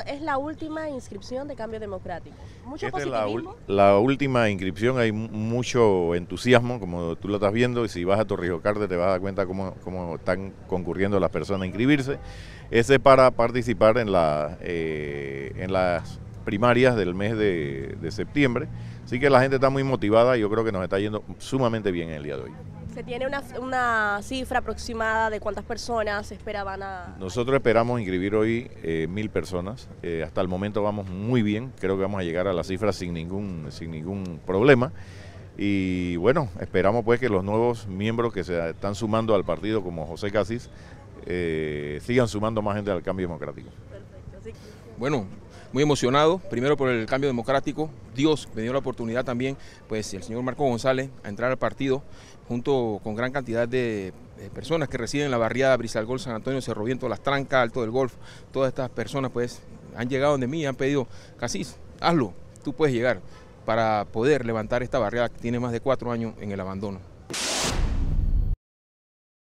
es la última inscripción de Cambio Democrático. Mucho es la, última inscripción, hay mucho entusiasmo, como tú lo estás viendo, y si vas a Cárdenas te vas a dar cuenta cómo, están concurriendo las personas a inscribirse. Ese es para participar en, la, eh, en las primarias del mes de, de septiembre. Así que la gente está muy motivada y yo creo que nos está yendo sumamente bien el día de hoy. ¿Se tiene una, cifra aproximada de cuántas personas esperaban a...? Nosotros esperamos inscribir hoy eh, mil personas. Eh, hasta el momento vamos muy bien. Creo que vamos a llegar a la cifra sin ningún, sin ningún problema. Y bueno, esperamos pues que los nuevos miembros que se están sumando al partido, como José Casis, eh, sigan sumando más gente al cambio democrático. Perfecto. Bueno, muy emocionado, primero por el cambio democrático. Dios me dio la oportunidad también, pues el señor Marco González, a entrar al partido junto con gran cantidad de personas que residen en la barriada Brizalgol, San Antonio, Cerro Viento, Las Trancas, Alto del Golf. Todas estas personas pues han llegado donde mí han pedido, Casís, hazlo, tú puedes llegar para poder levantar esta barriada que tiene más de cuatro años en el abandono.